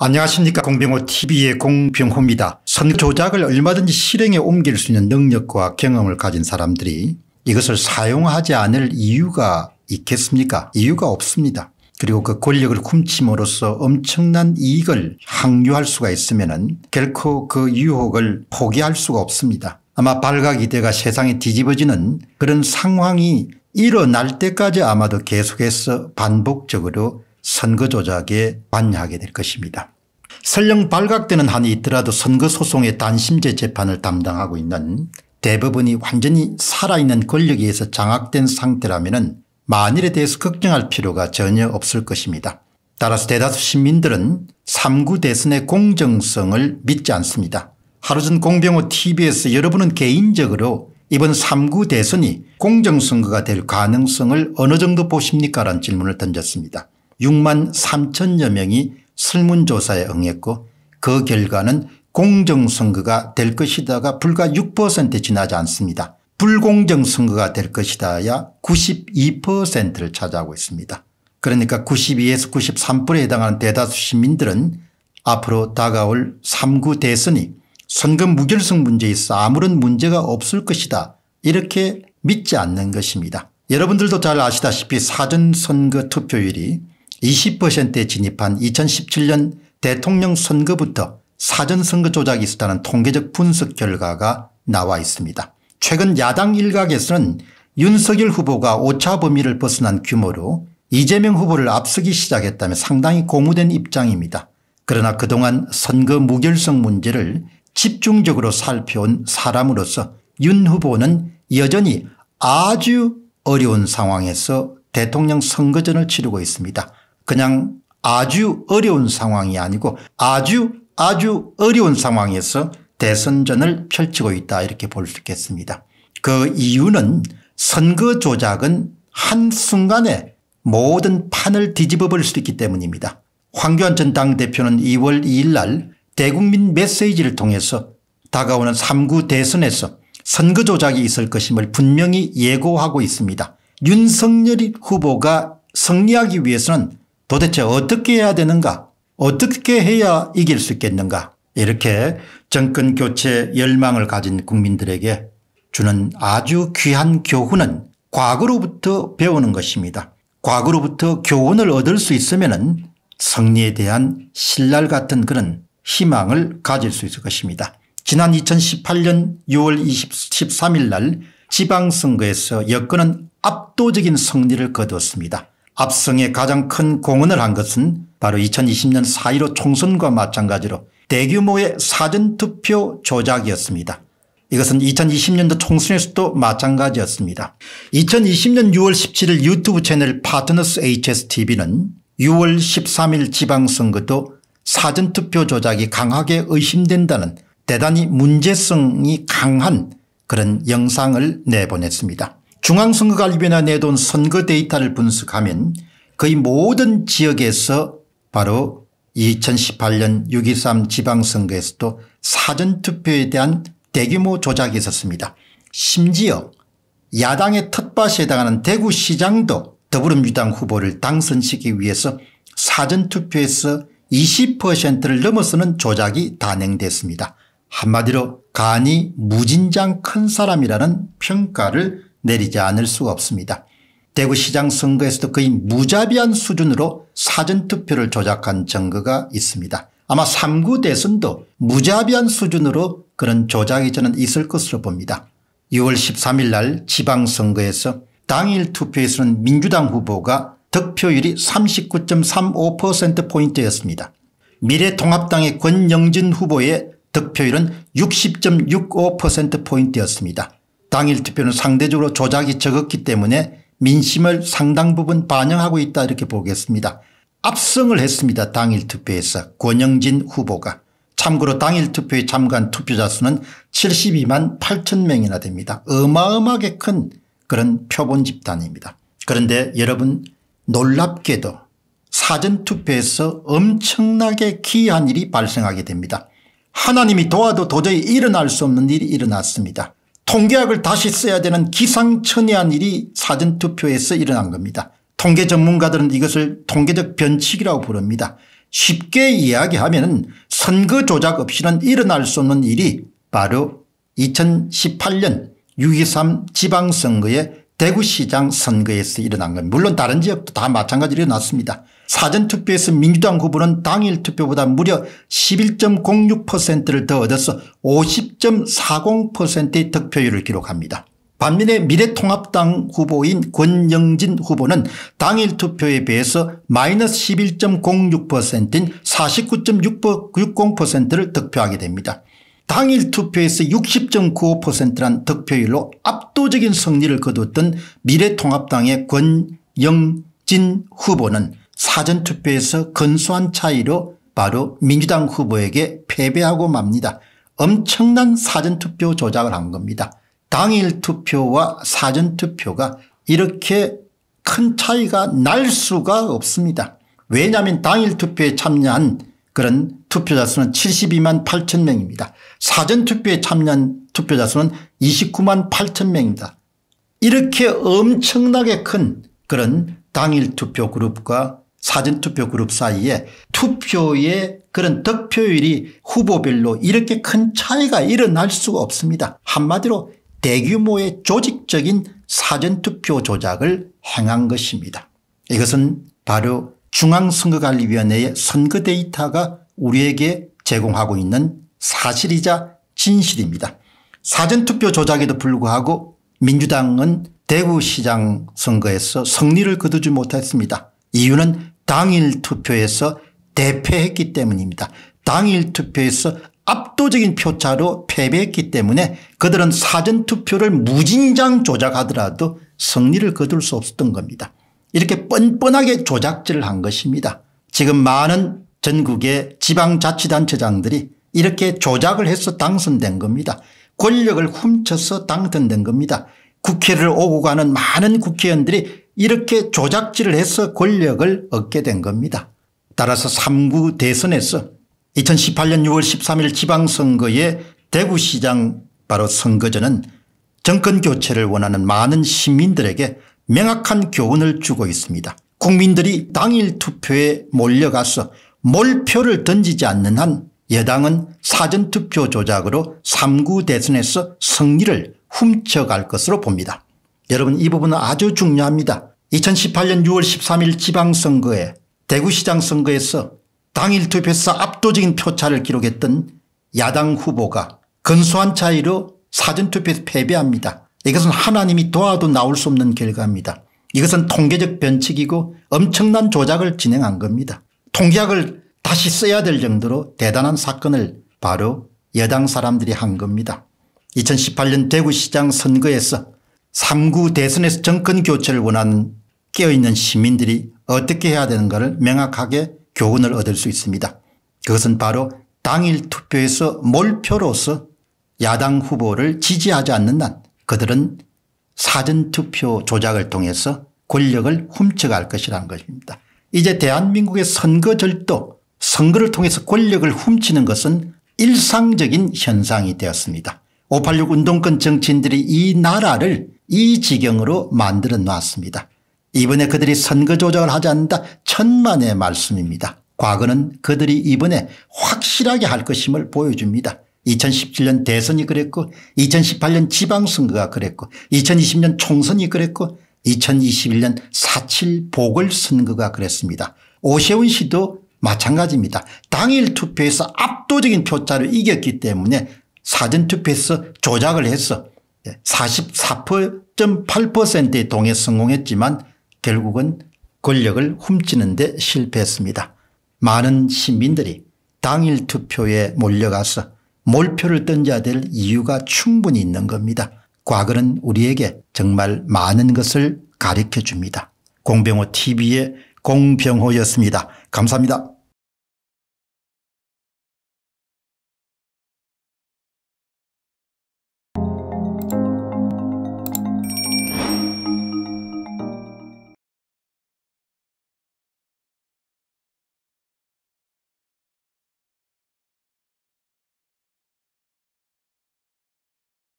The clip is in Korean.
안녕하십니까 공병호 tv의 공병호입니다. 선조작을 얼마든지 실행에 옮길 수 있는 능력과 경험을 가진 사람들이 이것을 사용하지 않을 이유가 있겠습니까 이유가 없습니다. 그리고 그 권력을 훔침으로써 엄청난 이익을 항유할 수가 있으면 결코 그 유혹을 포기할 수가 없습니다. 아마 발각이대가 세상에 뒤집어지는 그런 상황이 일어날 때까지 아마도 계속해서 반복적으로 선거 조작에 관여하게 될 것입니다. 설령 발각되는 한이 있더라도 선거소송의 단심제 재판을 담당하고 있는 대법원이 완전히 살아있는 권력에 의해서 장악된 상태라면 만일에 대해서 걱정할 필요가 전혀 없을 것입니다. 따라서 대다수 시민들은 3구 대선의 공정성을 믿지 않습니다. 하루 전 공병호 t v 에 여러분은 개인적으로 이번 3구 대선이 공정선거가 될 가능성을 어느 정도 보십니까 라는 질문을 던졌습니다. 6만 3천여 명이 설문조사에 응했고 그 결과는 공정선거가 될 것이다가 불과 6% 지나지 않습니다. 불공정선거가 될 것이다야 92%를 차지하고 있습니다. 그러니까 92에서 93%에 해당하는 대다수 시민들은 앞으로 다가올 3구 대선이 선거 무결성 문제에 있어 아무런 문제가 없을 것이다 이렇게 믿지 않는 것입니다. 여러분들도 잘 아시다시피 사전선거 투표율이 20%에 진입한 2017년 대통령 선거부터 사전선거 조작이 있었다는 통계적 분석 결과가 나와 있습니다. 최근 야당 일각에서는 윤석열 후보가 오차 범위를 벗어난 규모로 이재명 후보를 앞서기 시작했다며 상당히 고무된 입장입니다. 그러나 그동안 선거 무결성 문제를 집중적으로 살펴온 사람으로서 윤 후보는 여전히 아주 어려운 상황에서 대통령 선거전을 치르고 있습니다. 그냥 아주 어려운 상황이 아니고 아주 아주 어려운 상황에서 대선전을 펼치고 있다 이렇게 볼 수 있겠습니다. 그 이유는 선거 조작은 한순간에 모든 판을 뒤집어 버릴 수 있기 때문입니다. 황교안 전 당대표는 2월 2일 날 대국민 메시지를 통해서 다가오는 3구 대선에서 선거 조작이 있을 것임을 분명히 예고하고 있습니다. 윤석열 후보가 승리하기 위해서는 도대체 어떻게 해야 되는가 어떻게 해야 이길 수 있겠는가 이렇게 정권 교체 열망을 가진 국민들에게 주는 아주 귀한 교훈은 과거로부터 배우는 것입니다. 과거로부터 교훈을 얻을 수 있으면 승리에 대한 신랄 같은 그런 희망을 가질 수 있을 것입니다. 지난 2018년 6월 2 3일날 지방선거에서 여권은 압도적인 승리를 거두었습니다. 압성에 가장 큰 공헌을 한 것은 바로 2020년 4.15 총선과 마찬가지로 대규모의 사전투표 조작이었습니다. 이것은 2020년도 총선에서도 마찬가지였습니다. 2020년 6월 17일 유튜브 채널 파트너스 HSTV는 6월 13일 지방선거도 사전투표 조작이 강하게 의심된다는 대단히 문제성이 강한 그런 영상을 내보냈습니다. 중앙선거관리위원회 내 돈 선거 데이터를 분석하면 거의 모든 지역에서 바로 2018년 6.23 지방선거에서도 사전투표에 대한 대규모 조작이 있었습니다. 심지어 야당의 텃밭에 해당하는 대구시장도 더불어민주당 후보를 당선시키기 위해서 사전투표에서 20%를 넘어서는 조작이 단행됐습니다. 한마디로 간이 무진장 큰 사람이라는 평가를 내리지 않을 수가 없습니다. 대구시장 선거에서도 거의 무자비한 수준으로 사전투표를 조작한 증거가 있습니다. 아마 3구 대선도 무자비한 수준으로 그런 조작이 저는 있을 것으로 봅니다. 6월 13일 날 지방선거에서 당일 투표에서는 민주당 후보가 득표율이 39.35%포인트였습니다. 미래통합당의 권영진 후보의 득표율은 60.65%포인트였습니다. 당일 투표는 상대적으로 조작이 적었기 때문에 민심을 상당 부분 반영하고 있다 이렇게 보겠습니다. 압승을 했습니다. 당일 투표에서 권영진 후보가. 참고로 당일 투표에 참가한 투표자 수는 72만 8천 명이나 됩니다. 어마어마하게 큰 그런 표본 집단입니다. 그런데 여러분 놀랍게도 사전투표에서 엄청나게 기이한 일이 발생하게 됩니다. 하나님이 도와도 도저히 일어날 수 없는 일이 일어났습니다. 통계학을 다시 써야 되는 기상천외한 일이 사전투표에서 일어난 겁니다. 통계 전문가들은 이것을 통계적 변칙이라고 부릅니다. 쉽게 이야기하면 선거 조작 없이는 일어날 수 없는 일이 바로 2018년 6.23 지방선거의 대구시장 선거에서 일어난 겁니다. 물론 다른 지역도 다 마찬가지로 일어났습니다. 사전투표에서 민주당 후보는 당일 투표보다 무려 11.06%를 더 얻어서 50.40%의 득표율을 기록합니다. 반면에 미래통합당 후보인 권영진 후보는 당일 투표에 비해서 마이너스 11.06%인 49.60%를 득표하게 됩니다. 당일 투표에서 60.95%란 득표율로 압도적인 승리를 거뒀던 미래통합당의 권영진 후보는 사전투표에서 근소한 차이로 바로 민주당 후보에게 패배하고 맙니다. 엄청난 사전투표 조작을 한 겁니다. 당일 투표와 사전투표가 이렇게 큰 차이가 날 수가 없습니다. 왜냐하면 당일 투표에 참여한 그런 투표자 수는 72만 8천 명입니다. 사전투표에 참여한 투표자 수는 29만 8천 명입니다. 이렇게 엄청나게 큰 그런 당일 투표 그룹과 사전투표 그룹 사이에 투표의 그런 득표율이 후보별로 이렇게 큰 차이가 일어날 수가 없습니다. 한마디로 대규모의 조직적인 사전투표 조작을 행한 것입니다. 이것은 바로 중앙선거관리위원회의 선거 데이터가 우리에게 제공하고 있는 사실이자 진실입니다. 사전투표 조작에도 불구하고 민주당은 대구시장 선거에서 승리를 거두지 못했습니다. 이유는 당일 투표에서 대패했기 때문입니다. 당일 투표에서 압도적인 표차로 패배했기 때문에 그들은 사전투표를 무진장 조작하더라도 승리를 거둘 수 없었던 겁니다. 이렇게 뻔뻔하게 조작질을 한 것입니다. 지금 많은 전국의 지방자치단체장들이 이렇게 조작을 해서 당선된 겁니다. 권력을 훔쳐서 당선된 겁니다. 국회를 오고 가는 많은 국회의원들이 이렇게 조작질을 해서 권력을 얻게 된 겁니다. 따라서 3구 대선에서 2018년 6월 13일 지방선거의 대구시장 바로 선거전은 정권교체를 원하는 많은 시민들에게 명확한 교훈을 주고 있습니다. 국민들이 당일 투표에 몰려가서 몰표를 던지지 않는 한 여당은 사전투표 조작으로 3구 대선에서 승리를 훔쳐갈 것으로 봅니다. 여러분 이 부분은 아주 중요합니다. 2018년 6월 13일 지방선거에 대구시장 선거에서 당일 투표에서 압도적인 표차를 기록했던 야당 후보가 근소한 차이로 사전투표에서 패배합니다. 이것은 하나님이 도와도 나올 수 없는 결과입니다. 이것은 통계적 변칙이고 엄청난 조작을 진행한 겁니다. 통계학을 다시 써야 될 정도로 대단한 사건을 바로 여당 사람들이 한 겁니다. 2018년 대구시장 선거에서 3구 대선에서 정권 교체를 원하는 깨어있는 시민들이 어떻게 해야 되는가를 명확하게 교훈을 얻을 수 있습니다. 그것은 바로 당일 투표에서 몰표로서 야당 후보를 지지하지 않는 한 그들은 사전투표 조작을 통해서 권력을 훔쳐갈 것이라는 것입니다. 이제 대한민국의 선거절도 선거를 통해서 권력을 훔치는 것은 일상적인 현상이 되었습니다. 586 운동권 정치인들이 이 나라를 이 지경으로 만들어 놨습니다. 이번에 그들이 선거 조작을 하지 않는다 천만의 말씀입니다. 과거는 그들이 이번에 확실하게 할 것임을 보여줍니다. 2017년 대선이 그랬고 2018년 지방선거가 그랬고 2020년 총선이 그랬고 2021년 4.7 보궐선거가 그랬습니다. 오세훈 씨도 마찬가지입니다. 당일 투표에서 압도적인 표차를 이겼기 때문에 사전투표에서 조작을 해서 44.8%의 예, 동에 성공했지만 결국은 권력을 훔치는 데 실패했습니다. 많은 시민들이 당일 투표에 몰려가서 몰표를 던져야 될 이유가 충분히 있는 겁니다. 과거는 우리에게 정말 많은 것을 가르쳐 줍니다. 공병호 TV의 공병호였습니다. 감사합니다.